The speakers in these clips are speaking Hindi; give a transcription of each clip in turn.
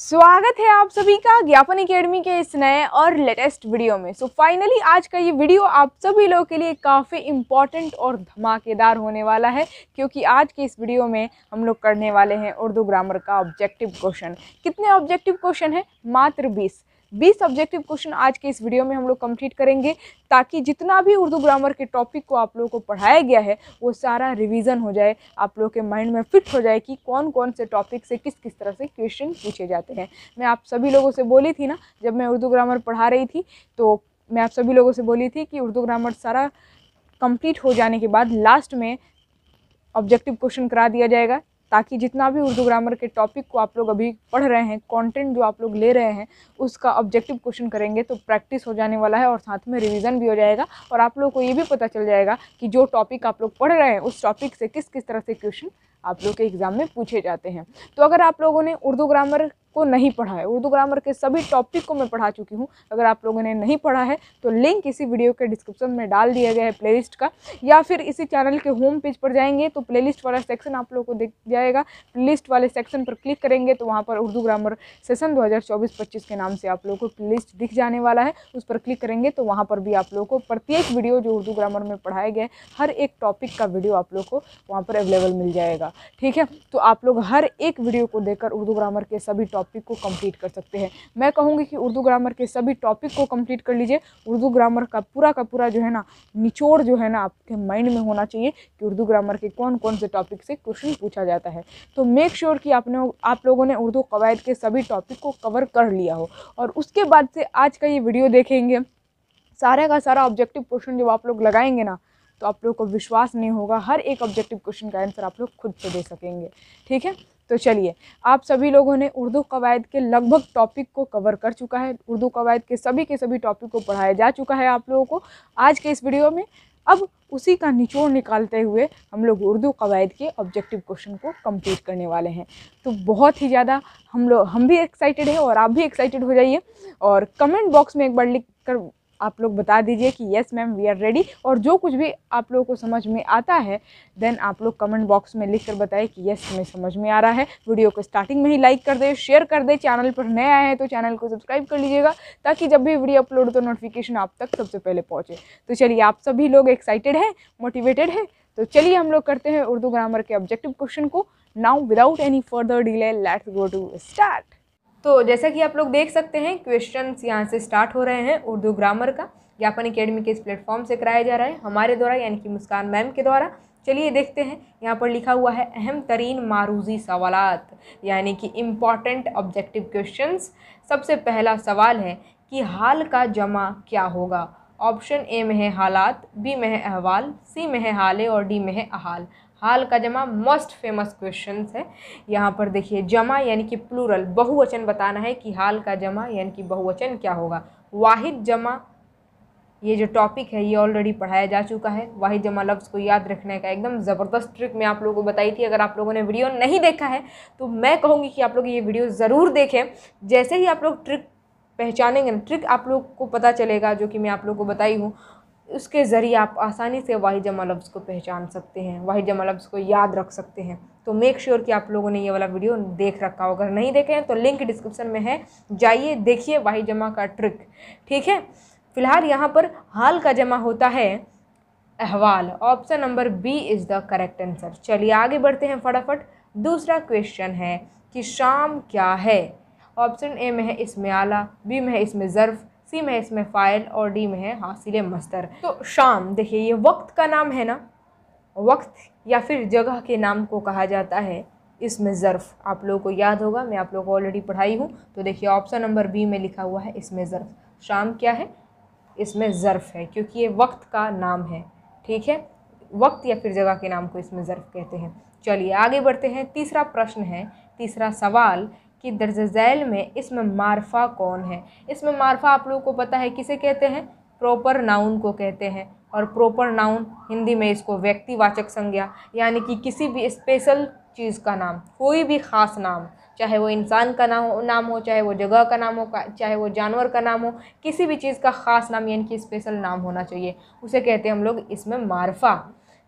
स्वागत है आप सभी का ज्ञापन एकेडमी के इस नए और लेटेस्ट वीडियो में सो so फाइनली आज का ये वीडियो आप सभी लोगों के लिए काफ़ी इम्पॉर्टेंट और धमाकेदार होने वाला है क्योंकि आज के इस वीडियो में हम लोग करने वाले हैं उर्दू ग्रामर का ऑब्जेक्टिव क्वेश्चन कितने ऑब्जेक्टिव क्वेश्चन है मात्र बीस बीस सब्जेक्टिव क्वेश्चन आज के इस वीडियो में हम लोग कंप्लीट करेंगे ताकि जितना भी उर्दू ग्रामर के टॉपिक को आप लोगों को पढ़ाया गया है वो सारा रिवीजन हो जाए आप लोगों के माइंड में फिट हो जाए कि कौन कौन से टॉपिक से किस किस तरह से क्वेश्चन पूछे जाते हैं मैं आप सभी लोगों से बोली थी ना जब मैं उर्दू ग्रामर पढ़ा रही थी तो मैं आप सभी लोगों से बोली थी कि उर्दू ग्रामर सारा कम्प्लीट हो जाने के बाद लास्ट में ऑब्जेक्टिव क्वेश्चन करा दिया जाएगा ताकि जितना भी उर्दू ग्रामर के टॉपिक को आप लोग अभी पढ़ रहे हैं कंटेंट जो आप लोग ले रहे हैं उसका ऑब्जेक्टिव क्वेश्चन करेंगे तो प्रैक्टिस हो जाने वाला है और साथ में रिवीजन भी हो जाएगा और आप लोगों को ये भी पता चल जाएगा कि जो टॉपिक आप लोग पढ़ रहे हैं उस टॉपिक से किस किस तरह से क्वेश्चन आप लोग के एग्ज़ाम में पूछे जाते हैं तो अगर आप लोगों ने उर्दू ग्रामर को नहीं पढ़ा है उर्दू ग्रामर के सभी टॉपिक को मैं पढ़ा चुकी हूँ अगर आप लोगों ने नहीं पढ़ा है तो लिंक इसी वीडियो के डिस्क्रिप्शन में डाल दिया गया है प्ले का या फिर इसी चैनल के होम पेज पर जाएंगे तो प्ले वाला सेक्शन आप लोग को दिख जाएगा प्ले वाले सेक्शन पर क्लिक करेंगे तो वहाँ पर उर्दू ग्रामर सेशन दो हज़ार के नाम से आप लोगों को प्ले दिख जाने वाला है उस पर क्लिक करेंगे तो वहाँ पर भी आप लोगों को प्रत्येक वीडियो जो उर्दू ग्रामर में पढ़ाए गए हर एक टॉपिक का वीडियो आप लोग को वहाँ पर अवेलेबल मिल जाएगा ठीक है तो आप लोग हर एक वीडियो को देखकर उर्दू ग्रामर के सभी टॉपिक टॉपिक को कंप्लीट कर सकते हैं मैं कहूँगी कि उर्दू ग्रामर के सभी टॉपिक को कंप्लीट कर लीजिए उर्दू ग्रामर का पूरा का पूरा जो है ना निचोड़ जो है ना आपके माइंड में होना चाहिए कि उर्दू ग्रामर के कौन कौन से टॉपिक से क्वेश्चन पूछा जाता है तो मेक श्योर sure कि आपने आप लोगों ने उर्दू कवायद के सभी टॉपिक को कवर कर लिया हो और उसके बाद से आज का ये वीडियो देखेंगे सारे का सारा ऑब्जेक्टिव क्वेश्चन जब आप लोग लगाएंगे ना तो आप लोग को विश्वास नहीं होगा हर एक ऑब्जेक्टिव क्वेश्चन का आंसर आप लोग खुद से दे सकेंगे ठीक है तो चलिए आप सभी लोगों ने उर्दू कवायद के लगभग टॉपिक को कवर कर चुका है उर्दू कवायद के सभी के सभी टॉपिक को पढ़ाया जा चुका है आप लोगों को आज के इस वीडियो में अब उसी का निचोड़ निकालते हुए हम लोग उर्दू कवायद के ऑब्जेक्टिव क्वेश्चन को कंप्लीट करने वाले हैं तो बहुत ही ज़्यादा हम लोग हम भी एक्साइटेड हैं और आप भी एक्साइटेड हो जाइए और कमेंट बॉक्स में एक बार लिख कर आप लोग बता दीजिए कि yes ma'am we are ready और जो कुछ भी आप लोगों को समझ में आता है देन आप लोग कमेंट बॉक्स में लिख कर बताएं कि येस हमें समझ में आ रहा है वीडियो को स्टार्टिंग में ही लाइक कर दें शेयर कर दें चैनल पर नए आए हैं तो चैनल को सब्सक्राइब कर लीजिएगा ताकि जब भी वीडियो अपलोड हो तो नोटिफिकेशन आप तक सबसे पहले पहुँचे तो चलिए आप सभी लोग एक्साइटेड हैं मोटिवेटेड हैं तो चलिए हम लोग करते हैं उर्दू ग्रामर के ऑब्जेक्टिव क्वेश्चन को now without any further delay let's go to start तो जैसा कि आप लोग देख सकते हैं क्वेश्चन यहाँ से स्टार्ट हो रहे हैं उर्दू ग्रामर का ज्ञापन अकेडमी के इस प्लेटफॉर्म से कराया जा रहा है हमारे द्वारा यानी कि मुस्कान मैम के द्वारा चलिए देखते हैं यहाँ पर लिखा हुआ है अहम तरीन मारूजी सवाल यानी कि इम्पॉर्टेंट ऑब्जेक्टिव क्वेश्चन सबसे पहला सवाल है कि हाल का जमा क्या होगा ऑप्शन ए में है हालात बी में है अहवाल सी में है हाले और डी में है अहाल हाल का जमा मोस्ट फेमस क्वेश्चन है यहाँ पर देखिए जमा यानी कि प्लूरल बहुवचन बताना है कि हाल का जमा यानी कि बहुवचन क्या होगा वाहिद जमा ये जो टॉपिक है ये ऑलरेडी पढ़ाया जा चुका है वाहिद जमा लफ्ज़ को याद रखने का एकदम ज़बरदस्त ट्रिक मैं आप लोगों को बताई थी अगर आप लोगों ने वीडियो नहीं देखा है तो मैं कहूँगी कि आप लोग ये वीडियो ज़रूर देखें जैसे ही आप लोग ट्रिक पहचानेंगे ना ट्रिक आप लोग को पता चलेगा जो कि मैं आप लोग को बताई हूँ उसके ज़रिए आप आसानी से वाहि जमा लफ्ज़ को पहचान सकते हैं वाहि जमा लफ्ज़ को याद रख सकते हैं तो मेक श्योर sure कि आप लोगों ने ये वाला वीडियो देख रखा हो अगर नहीं देखे हैं तो लिंक डिस्क्रिप्शन में है जाइए देखिए वाहि जमा का ट्रिक ठीक है फिलहाल यहाँ पर हाल का जमा होता है अहवाल option number B is the correct answer चलिए आगे बढ़ते हैं फटाफट दूसरा क्वेश्चन है कि शाम क्या है ऑप्शन ए में है इसमें आला बी में है इसमें ज़र्फ़ सी में इसमें फ़ाइल और डी में है हासिल मस्तर तो शाम देखिए ये वक्त का नाम है ना वक्त या फिर जगह के नाम को कहा जाता है इसमें ज़र्फ़ आप लोगों को याद होगा मैं आप लोगों को ऑलरेडी पढ़ाई हूँ तो देखिए ऑप्शन नंबर बी में लिखा हुआ है इसमें ज़र्फ़ शाम क्या है इसमें ज़र्फ़ है क्योंकि ये वक्त का नाम है ठीक है वक्त या फिर जगह के नाम को इसमें ज़र्फ़ कहते हैं चलिए आगे बढ़ते हैं तीसरा प्रश्न है तीसरा सवाल कि दर्ज झैल में इसमें मारफा कौन है इसमें मारफा आप लोगों को पता है किसे कहते हैं प्रॉपर नाउन को कहते हैं और प्रॉपर नाउन हिंदी में इसको व्यक्तिवाचक संज्ञा यानी कि किसी भी स्पेशल चीज़ का नाम कोई भी ख़ास नाम चाहे वो इंसान का नाम हो नाम हो चाहे वो जगह का नाम हो चाहे वो जानवर का नाम हो किसी भी चीज़ का ख़ास नाम यानी कि स्पेशल नाम होना चाहिए उसे कहते हैं हम लोग इसमें मारफा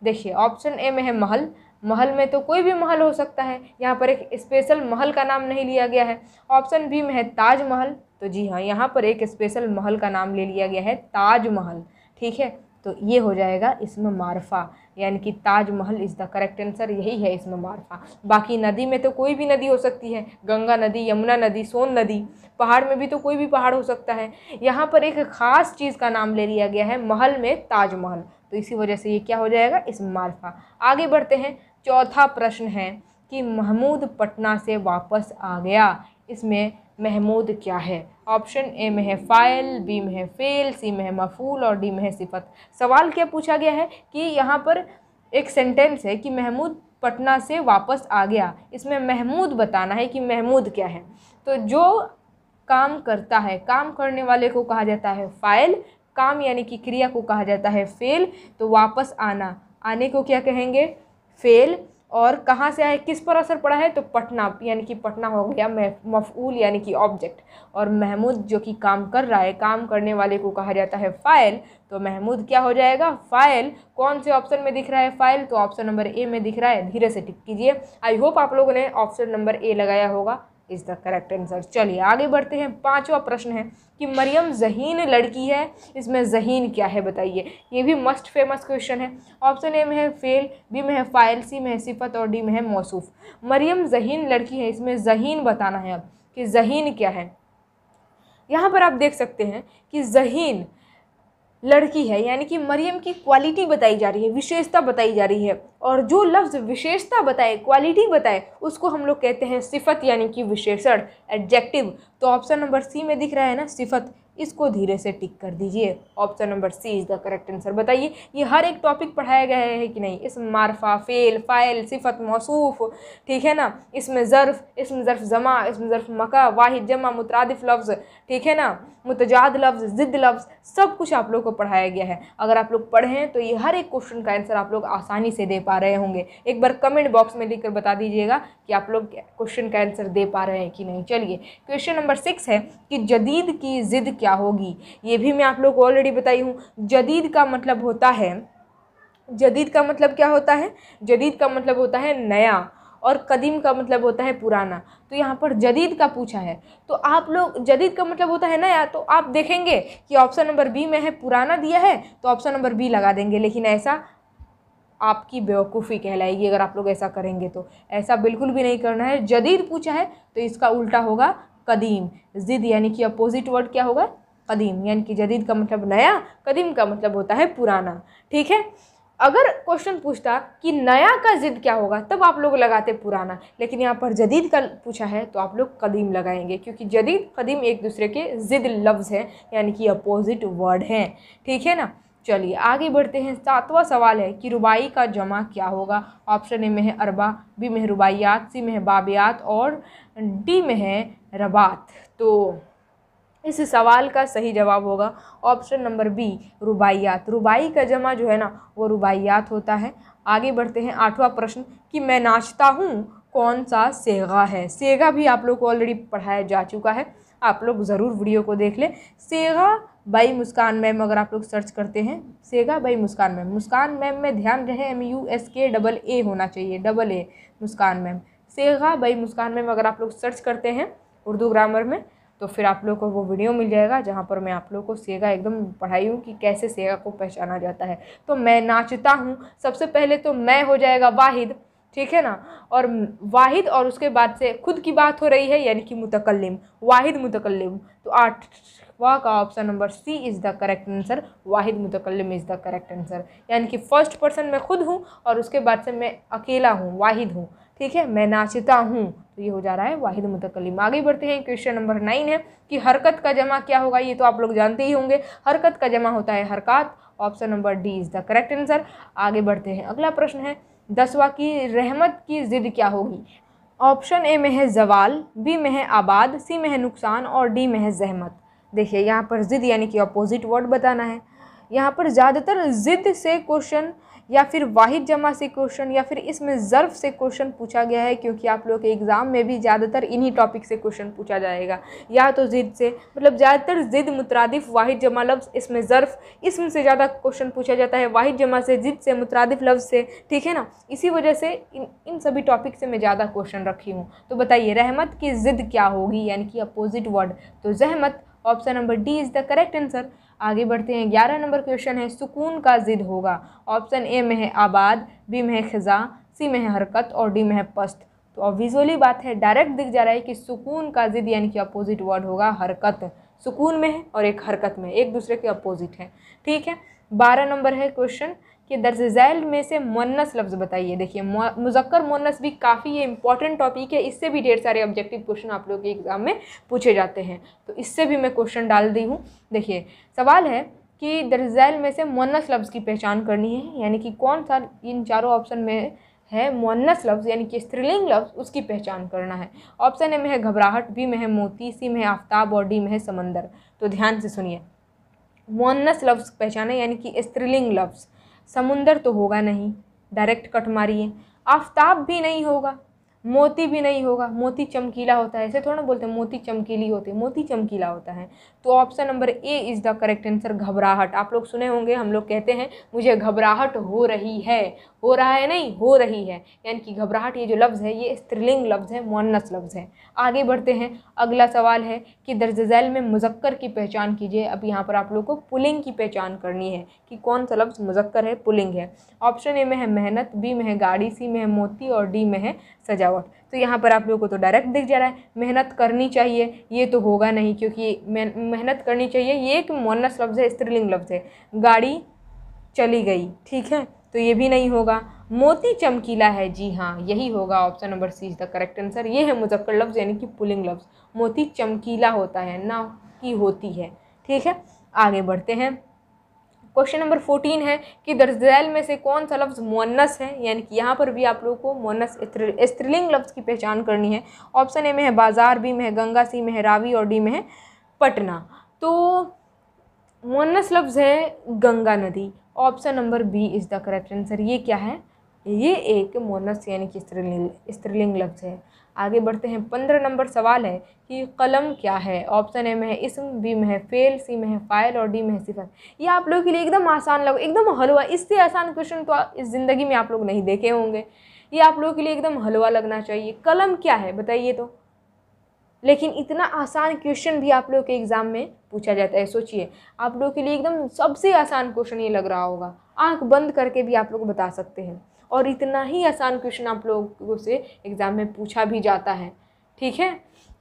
देखिए ऑप्शन ए में है महल महल में तो कोई भी महल हो सकता है यहाँ पर एक स्पेशल महल का नाम नहीं लिया गया है ऑप्शन बी में है ताजमहल तो जी हाँ यहाँ पर एक स्पेशल महल का नाम ले लिया गया है ताजमहल ठीक है तो ये हो जाएगा इसमें मारफा यानी कि Taj Mahal is the correct answer यही है इसमें मारफा बाकी नदी में तो कोई भी नदी हो सकती है गंगा नदी यमुना नदी सोन नदी पहाड़ में भी तो कोई भी पहाड़ हो सकता है यहाँ पर एक ख़ास चीज़ का नाम ले लिया गया है महल में ताजमहल तो इसी वजह से ये क्या हो जाएगा इसमें मारफा आगे बढ़ते हैं चौथा प्रश्न है कि महमूद पटना से वापस आ गया इसमें महमूद क्या है ऑप्शन ए में है फ़ाइल बी में है फ़ेल सी में है मफूल और डी में है सिफत सवाल क्या पूछा गया है कि यहाँ पर एक सेंटेंस है कि महमूद पटना से वापस आ गया इसमें महमूद बताना है कि महमूद क्या है तो जो काम करता है काम करने वाले को कहा जाता है फ़ाइल काम यानी कि क्रिया को कहा जाता है फेल तो वापस आना आने को क्या कहेंगे फेल और कहाँ से आए किस पर असर पड़ा है तो पटना यानी कि पटना हो गया मफूल यानी कि ऑब्जेक्ट और महमूद जो कि काम कर रहा है काम करने वाले को कहा जाता है फ़ाइल तो महमूद क्या हो जाएगा फ़ाइल कौन से ऑप्शन में दिख रहा है फ़ाइल तो ऑप्शन नंबर ए में दिख रहा है धीरे से टिक कीजिए आई होप आप लोगों ने ऑप्शन नंबर ए लगाया होगा इज़ द करेक्ट आंसर चलिए आगे बढ़ते हैं पांचवा प्रश्न है कि मरियम जहीन लड़की है इसमें जहीन क्या है बताइए ये भी मस्ट फेमस क्वेश्चन है ऑप्शन ए में है फेल बी में है फाइल सी में है सिफत और डी में है मौसूफ मरियम जहीन लड़की है इसमें जहीन बताना है अब कि जहीन क्या है यहाँ पर आप देख सकते हैं कि जहीन लड़की है यानी कि मरियम की क्वालिटी बताई जा रही है विशेषता बताई जा रही है और जो लफ्ज़ विशेषता बताए क्वालिटी बताए उसको हम लोग कहते हैं सिफत यानी कि विशेषण एडजेक्टिव तो ऑप्शन नंबर सी में दिख रहा है ना सिफत इसको धीरे से टिक कर दीजिए option number C is the correct answer बताइए ये हर एक टॉपिक पढ़ाया गया है कि नहीं इसमें मारफा फ़ेल फ़ाइल सिफत मौसूफ़ ठीक है ना इसमें ज़र्फ़ इसमें ज़र्फ़ जमा इसम ज़र्फ़ मका वाहिद जमा मुतरदफ़ लफ्ज़ ठीक है ना मुतजाद लफ्ज़ ज़िद लफ्ज़ सब कुछ आप लोग को पढ़ाया गया है अगर आप लोग पढ़ें तो ये हर एक क्वेश्चन का आंसर आप लोग आसानी से दे पा रहे होंगे एक बार कमेंट बॉक्स में लिख कर बता दीजिएगा कि आप लोग क्वेश्चन का आंसर दे पा रहे हैं कि नहीं चलिए क्वेश्चन नंबर सिक्स है कि जदीद की ज़िद क्या होगी ये भी मैं आप लोग को ऑलरेडी बताई हूँ जदीद का मतलब होता है जदीद का मतलब क्या होता है जदीद का मतलब होता है नया और कदीम का मतलब होता है पुराना तो यहाँ पर जदीद का पूछा है तो आप लोग जदीद का मतलब होता है नया तो आप देखेंगे कि ऑप्शन नंबर बी में है पुराना दिया है तो ऑप्शन नंबर बी लगा देंगे लेकिन ऐसा आपकी बेवकूफ़ी कहलाएगी अगर आप लोग ऐसा करेंगे तो ऐसा बिल्कुल भी नहीं करना है जदीद पूछा है तो इसका उल्टा होगा कदीम ज़िद यानी कि अपोजिट वर्ड क्या होगा कदीम यानी कि जदीद का मतलब नया कदीम का मतलब होता है पुराना ठीक है अगर क्वेश्चन पूछता कि नया का ज़िद क्या होगा तब आप लोग लगाते पुराना लेकिन यहाँ पर जदीद का पूछा है तो आप लोग कदीम लगाएंगे क्योंकि जदीद कदीम एक दूसरे के ज़िद लफ्ज़ हैं यानी कि अपोजिट वर्ड हैं ठीक है ना चलिए आगे बढ़ते हैं सातवां सवाल है कि रुबाई का जमा क्या होगा ऑप्शन ए में है अरबा बी में है रुबाइयात सी में है बाबियात और डी में है रबात तो इस सवाल का सही जवाब होगा ऑप्शन नंबर बी रुबाइयात रुबाई का जमा जो है ना वो रुबाइयात होता है आगे बढ़ते हैं आठवां प्रश्न कि मैं नाचता हूँ कौन सा सेगा है सेगा भी आप लोग को ऑलरेडी पढ़ाया जा चुका है आप लोग ज़रूर वीडियो को देख लें सेगा बाई मुस्कान मैम अगर आप लोग सर्च करते हैं सेगा by Muskan ma'am Muskan ma'am में ध्यान रहे एम यू एस के डबल ए होना चाहिए डबल ए मुस्कान मैम सेगा बाई मुस्कान मैम अगर आप लोग सर्च करते हैं उर्दू ग्रामर में तो फिर आप लोग को वो वीडियो मिल जाएगा जहाँ पर मैं आप लोग को सेगा एकदम पढ़ाई हूँ कि कैसे सेगा को पहचाना जाता है तो मैं नाचता हूँ सबसे पहले तो मैं हो जाएगा वाहिद ठीक है ना और वाहिद और उसके बाद से खुद की बात हो रही है यानी कि मुतकलम वाहिद मुतकलम तो आठ वाह का option number C is the correct answer वाहिद मुतकलम इज़ द करेक्ट आंसर यानी कि फ़र्स्ट पर्सन मैं खुद हूँ और उसके बाद से मैं अकेला हूँ वाहिद हूँ ठीक है मैं नाचता हूँ तो ये हो जा रहा है वाहिद मुतकलम आगे बढ़ते हैं क्वेश्चन नंबर नाइन है कि हरकत का जमा क्या होगा ये तो आप लोग जानते ही होंगे हरकत का जमा होता है हरकत option number D is the correct answer आगे बढ़ते हैं अगला प्रश्न है दसवा की रहमत की ज़िद क्या होगी ऑप्शन ए में है जवाल बी में है आबाद सी में है नुकसान और डी में है जहमत देखिए यहाँ पर ज़िद यानी कि अपोजिट वर्ड बताना है यहाँ पर ज़्यादातर ज़िद से क्वेश्चन या फिर वाहिद जमा से क्वेश्चन या फिर इसमें ज़र्फ से क्वेश्चन पूछा गया है क्योंकि आप लोग के एग्ज़ाम में भी ज़्यादातर इन्हीं टॉपिक से क्वेश्चन पूछा जाएगा या तो ज़िद से मतलब ज़्यादातर ज़िद मुतरदिफ वाहिद जमा लफ्ज़ इसमें ज़र्फ़ इसम से ज़्यादा क्वेश्चन पूछा जाता है वाहिद जमा से ज़िद से मुतरदिफ लफ्ज़ से ठीक है ना इसी वजह से इन इन सभी टॉपिक से मैं ज़्यादा क्वेश्चन रखी हूँ तो बताइए रहमत की ज़िद क्या होगी यानी कि अपोज़िट वर्ड तो जहमत option number D is the correct answer आगे बढ़ते हैं ग्यारह नंबर क्वेश्चन है सुकून का ज़िद होगा ऑप्शन ए में है आबाद बी में है खज़ा सी में है हरकत और डी में है पस्त तो ऑब्वियसली बात है डायरेक्ट दिख जा रहा है कि सुकून का ज़िद यानी कि अपोजिट वर्ड होगा हरकत सुकून में है और एक हरकत में एक दूसरे के अपोजिट है ठीक है बारह नंबर है क्वेश्चन कि दर्ज झैल में से मुन्नस लफ्ज़ बताइए देखिए मुजक्कर मुन्नस भी काफ़ी ये इंपॉर्टेंट टॉपिक है इससे भी ढेर सारे ऑब्जेक्टिव क्वेश्चन आप लोगों के एग्ज़ाम में पूछे जाते हैं तो इससे भी मैं क्वेश्चन डाल दी हूँ देखिए सवाल है कि दर्ज झैल में से मुन्नस लफ्ज़ की पहचान करनी है यानी कि कौन सा इन चारों ऑप्शन में है मुन्नस लफ्ज़ यानी कि स्त्रीलिंग लफ्ज़ उसकी पहचान करना है ऑप्शन ए में है घबराहट बी में है मोती सी में है आफ्ताब और डी में है समंदर तो ध्यान से सुनिए मुन्नस लफ्ज़ पहचाने यानी कि स्त्रीलिंग लफ्ज़ समुंदर तो होगा नहीं डायरेक्ट कट मारिए आफ्ताब भी नहीं होगा मोती भी नहीं होगा मोती चमकीला होता है ऐसे थोड़ा बोलते हैं मोती चमकीली होती है मोती चमकीला होता है तो option number A is the correct answer घबराहट आप लोग सुने होंगे हम लोग कहते हैं मुझे घबराहट हो रही है हो रहा है नहीं हो रही है यानी कि घबराहट ये जो लफ्ज़ है ये स्त्रीलिंग लफ्ज़ है मोनस लफ्ज़ है आगे बढ़ते हैं अगला सवाल है कि दर्ज झैल में मुजक्कर की पहचान कीजिए अब यहाँ पर आप लोग को पुलिंग की पहचान करनी है कि कौन सा लफ्ज़ मुजक्कर है पुलिंग है ऑप्शन ए में है मेहनत बी में है गाड़ी सी में है मोती और डी में है सजा जाओ तो यहाँ पर आप लोगों को तो डायरेक्ट दिख जा रहा है मेहनत करनी चाहिए ये तो होगा नहीं क्योंकि मेहनत करनी चाहिए ये एक मोनस लफ्ज़ है स्त्रीलिंग लफ्ज़ है गाड़ी चली गई ठीक है तो ये भी नहीं होगा मोती चमकीला है जी हाँ यही होगा option number C is the correct answer ये है मुजक्कर लफ्ज़ यानी कि पुलिंग लफ्ज़ मोती चमकीला होता है ना कि होती है ठीक है आगे बढ़ते हैं क्वेश्चन नंबर फोर्टीन है कि दर्जैल में से कौन सा लफ्ज़ मुन्नस है यानी कि यहाँ पर भी आप लोगों को मुन्नस स्त्रीलिंग लफ्ज़ की पहचान करनी है ऑप्शन ए में है बाजार बी में है गंगा सी में है रावी और डी में है पटना तो मुन्नस लफ्ज़ है गंगा नदी option number B is the correct answer ये क्या है ये एक मोनस यानी कि स्त्रीलिंग स्त्रीलिंग लफ्ज़ है आगे बढ़ते हैं पंद्रह नंबर सवाल है कि कलम क्या है ऑप्शन ए में है इसम बी में है फेल सी में है फाइल और डी में है सिफर ये आप लोगों के लिए एकदम आसान लगा एकदम हलवा इससे आसान क्वेश्चन तो इस ज़िंदगी में आप लोग नहीं देखे होंगे ये आप लोगों के लिए एकदम हलवा लगना चाहिए कलम क्या है बताइए तो लेकिन इतना आसान क्वेश्चन भी आप लोग के एग्ज़ाम में पूछा जाता है सोचिए आप लोग के लिए एकदम सबसे आसान क्वेश्चन ये लग रहा होगा आंख बंद करके भी आप लोग बता सकते हैं और इतना ही आसान क्वेश्चन आप लोगों से एग्ज़ाम में पूछा भी जाता है ठीक है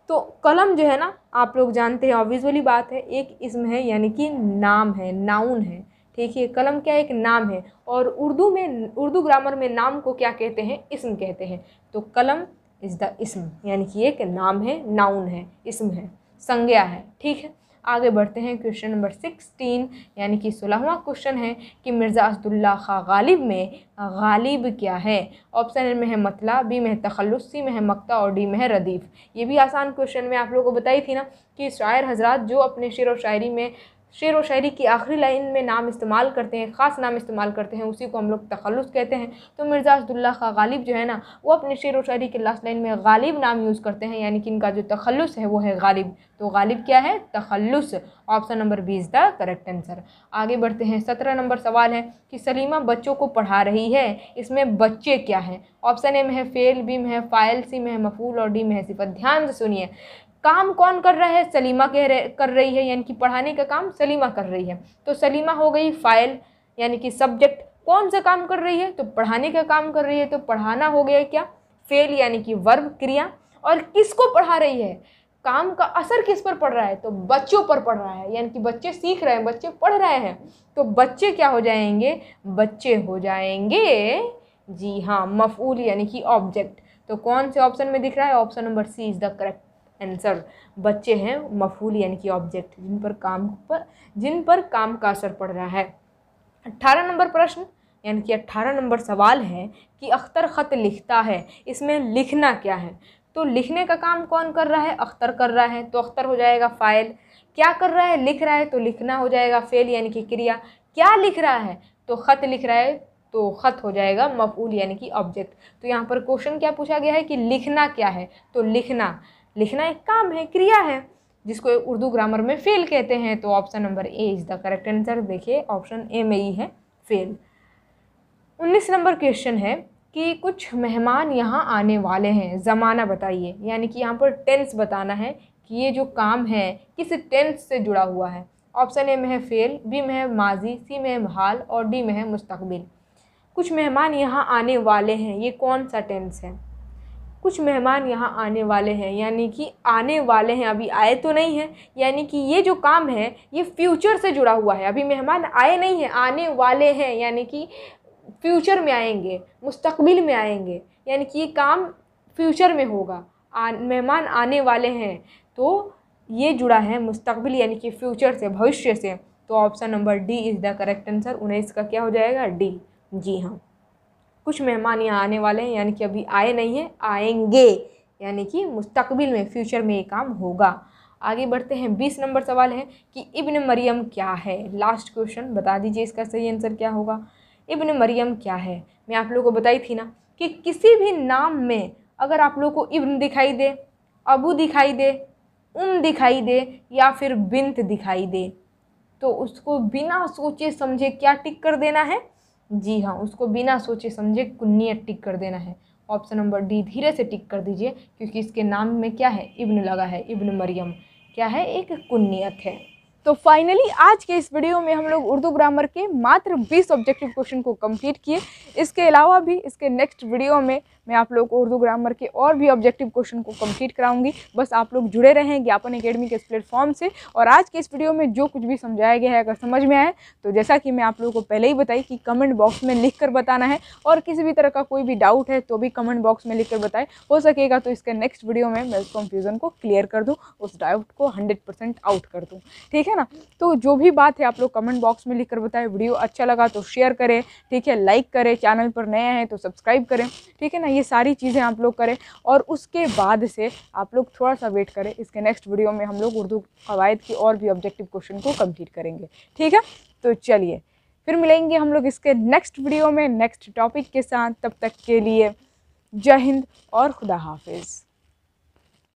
तो कलम जो है ना आप लोग जानते हैं ऑब्वियस वाली बात है एक इसम है यानी कि नाम है नाउन है ठीक है कलम क्या एक नाम है और उर्दू में उर्दू ग्रामर में नाम को क्या कहते हैं इसम कहते हैं तो कलम इज़ द इसम यानी कि एक नाम है नाउन है इसम है संज्ञा है ठीक है आगे बढ़ते हैं क्वेश्चन नंबर सिक्सटीन यानी कि सोलहवा क्वेश्चन है कि मिर्ज़ा असदुल्ला खां गालिब में गालिब क्या है ऑप्शन ए में है मतला बी में है तखलुस सी में है मक्ता और डी में है रदीफ़ ये भी आसान क्वेश्चन में आप लोगों को बताई थी ना कि शायर हजरात जो अपने शेर व शायरी में शेर व शायरी की आखिरी लाइन में नाम इस्तेमाल करते हैं ख़ास नाम इस्तेमाल करते हैं उसी को हम लोग तखलस कहते हैं तो मिर्ज़ा असदुल्ला खा गालिब जो है ना वो अपने शेर व शायरी के लास्ट लाइन में गालिब नाम यूज़ करते हैं यानी कि इनका जो तखलस है वो है गालिब तो गालिब क्या है तखलस option number B is the correct answer आगे बढ़ते हैं सत्रह नंबर सवाल है कि सलीमा बच्चों को पढ़ा रही है इसमें बच्चे क्या हैं ऑप्शन ए में है फेल बी में है फाइल सी में है मफूल और डी में है सिफत ध्यान से सुनिए काम कौन कर रहा है सलीमा कह रहे कर रही है यानी कि पढ़ाने का काम सलीमा कर रही है तो सलीमा हो गई फाइल यानी कि सब्जेक्ट कौन सा काम कर रही है तो पढ़ाने का काम कर रही है तो पढ़ाना हो गया क्या फेल यानी कि वर्ब क्रिया और किसको पढ़ा रही है काम का असर किस पर पड़ रहा है तो बच्चों पर पड़ रहा है यानी कि बच्चे सीख रहे हैं बच्चे पढ़ रहे हैं तो बच्चे क्या हो जाएंगे बच्चे हो जाएंगे जी हाँ मफूल यानी कि ऑब्जेक्ट तो कौन से ऑप्शन में दिख रहा है option number C is the correct answer बच्चे हैं मफूल यानी कि ऑब्जेक्ट जिन पर काम पर जिन पर काम का असर पड़ रहा है अट्ठारह नंबर प्रश्न यानी कि अट्ठारह नंबर सवाल है कि अख्तर ख़त लिखता है इसमें लिखना क्या है तो लिखने का काम कौन कर रहा है अख्तर कर रहा है तो अख्तर हो जाएगा फ़ाइल क्या कर रहा है लिख रहा है तो लिखना हो जाएगा फेल यानी कि क्रिया क्या लिख रहा है तो ख़त लिख रहा है तो ख़त हो जाएगा मफूल यानी कि ऑब्जेक्ट तो यहाँ पर क्वेश्चन क्या पूछा गया है कि लिखना क्या है तो लिखना लिखना एक काम है क्रिया है जिसको उर्दू ग्रामर में फेल कहते हैं तो option number A is the correct answer देखिए ऑप्शन ए में ही है फेल उन्नीस नंबर क्वेश्चन है कि कुछ मेहमान यहाँ आने वाले हैं ज़माना बताइए यानी कि यहाँ पर टेंस बताना है कि ये जो काम है किस टेंस से जुड़ा हुआ है ऑप्शन ए में है फेल बी में है माजी सी में है हाल और डी में है मुस्तकबिल कुछ मेहमान यहाँ आने वाले हैं ये कौन सा टेंस है कुछ मेहमान यहाँ आने वाले हैं यानी कि आने वाले हैं अभी आए तो नहीं हैं यानी कि ये जो काम है ये फ्यूचर से जुड़ा हुआ है अभी मेहमान आए नहीं हैं आने वाले हैं यानी कि फ्यूचर में आएंगे मुस्तकबिल में आएंगे यानी कि ये काम फ्यूचर में होगा आ, मेहमान आने वाले हैं तो ये जुड़ा है मुस्तकबिल यानी कि फ्यूचर से भविष्य से तो option number D is the correct answer उन्हें इसका क्या हो जाएगा डी जी हाँ कुछ मेहमान यहाँ आने वाले हैं यानी कि अभी आए नहीं हैं आएंगे यानी कि मुस्तकबिल में फ्यूचर में ये काम होगा आगे बढ़ते हैं बीस नंबर सवाल है कि इब्न मरियम क्या है लास्ट क्वेश्चन बता दीजिए इसका सही आंसर क्या होगा इब्न मरियम क्या है मैं आप लोगों को बताई थी ना कि किसी भी नाम में अगर आप लोग को इब्न दिखाई दे अबू दिखाई दे उम दिखाई दे या फिर बिंत दिखाई दे तो उसको बिना सोचे समझे क्या टिक कर देना है जी हाँ उसको बिना सोचे समझे कुन्नी टिक कर देना है ऑप्शन नंबर डी धीरे से टिक कर दीजिए क्योंकि इसके नाम में क्या है इब्न लगा है इब्न मरियम क्या है एक कुन्नीत है तो फाइनली आज के इस वीडियो में हम लोग उर्दू ग्रामर के मात्र 20 ऑब्जेक्टिव क्वेश्चन को कंप्लीट किए इसके अलावा भी इसके नेक्स्ट वीडियो में मैं आप लोग को उर्दू ग्रामर के और भी ऑब्जेक्टिव क्वेश्चन को कंप्लीट कराऊंगी बस आप लोग जुड़े रहें ज्ञापन अकेडमी के इस प्लेटफॉर्म से और आज के इस वीडियो में जो कुछ भी समझाया गया है अगर समझ में आए तो जैसा कि मैं आप लोगों को पहले ही बताई कि कमेंट बॉक्स में लिख कर बताना है और किसी भी तरह का कोई भी डाउट है तो भी कमेंट बॉक्स में लिख कर हो सकेगा तो इसके नेक्स्ट वीडियो में मैं उस कन्फ्यूज़न को क्लियर कर दूँ उस डाउट को हंड्रेड आउट कर दूँ ठीक है ना तो जो भी बात है आप लोग कमेंट बॉक्स में लिख कर बताएं वीडियो अच्छा लगा तो शेयर करें ठीक है लाइक करें चैनल पर नया है तो सब्सक्राइब करें ठीक है ना ये ये सारी चीज़ें आप लोग करें और उसके बाद से आप लोग थोड़ा सा वेट करें इसके नेक्स्ट वीडियो में हम लोग उर्दू कवायद की और भी ऑब्जेक्टिव क्वेश्चन को कम्प्लीट करेंगे ठीक है तो चलिए फिर मिलेंगे हम लोग इसके नेक्स्ट वीडियो में नेक्स्ट टॉपिक के साथ तब तक के लिए जय हिंद और खुदा हाफिज़